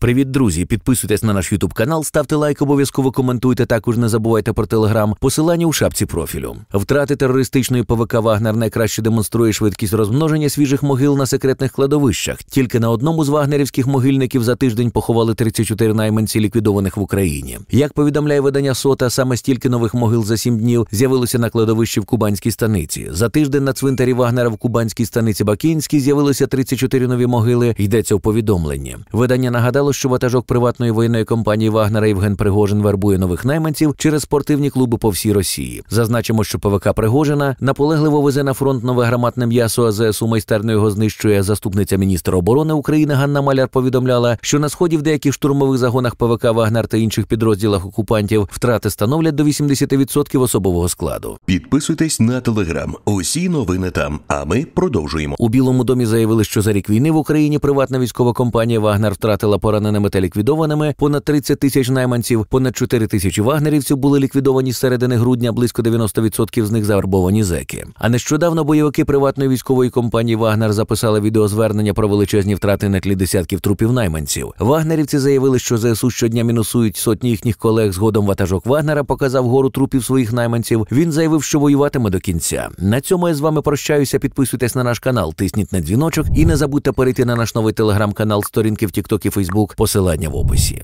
Привіт, друзі! Підписуйтесь на наш Ютуб канал, ставте лайк, обов'язково коментуйте. Також не забувайте про телеграм. Посилання у шапці профілю. Втрати терористичної ПВК Вагнер найкраще демонструє швидкість розмноження свіжих могил на секретних кладовищах. Тільки на одному з вагнерівських могильників за тиждень поховали 34 найманці ліквідованих в Україні. Як повідомляє видання сота, саме стільки нових могил за сім днів з'явилося на кладовищі в Кубанській станиці. За тиждень на цвинтарі Вагнера в Кубанській станиці Бакінській з'явилося 34 нові могили. Йдеться у повідомленні. Видання нагадало з'ясувало, що ватажок приватної воєнної компанії Вагнера Євген Пригожин вербує нових найманців через спортивні клуби по всій Росії. Зазначимо, що ПВК Пригожина наполегливо везе на фронт нове громадне м'ясо АЗС. У майстерно його знищує. Заступниця міністра оборони України Ганна Маляр повідомляла, що на сході в деяких штурмових загонах ПВК Вагнер та інших підрозділах окупантів втрати становлять до 80% особового складу. Підписуйтесь на телеграм. Усі новини там. А ми продовжуємо у Білому домі. Заявили, що за рік війни в Україні приватна військова компанія Вагнер втратила пора пораненими та ліквідованими, понад 30 тисяч найманців, понад 4 тисячі вагнерівців були ліквідовані з середини грудня, близько 90% з них завербовані зеки. А нещодавно бойовики приватної військової компанії Вагнер записали відеозвернення про величезні втрати на тлі десятків трупів найманців. Вагнерівці заявили, що ЗСУ щодня мінусують сотні їхніх колег. Згодом ватажок Вагнера показав гору трупів своїх найманців. Він заявив, що воюватиме до кінця. На цьому я з вами прощаюся. Підписуйтесь на наш канал, тисніть на дзвіночок і не забудьте перейти на наш новий телеграм-канал, сторінки в Тікток і Фейсбук посилання в описі.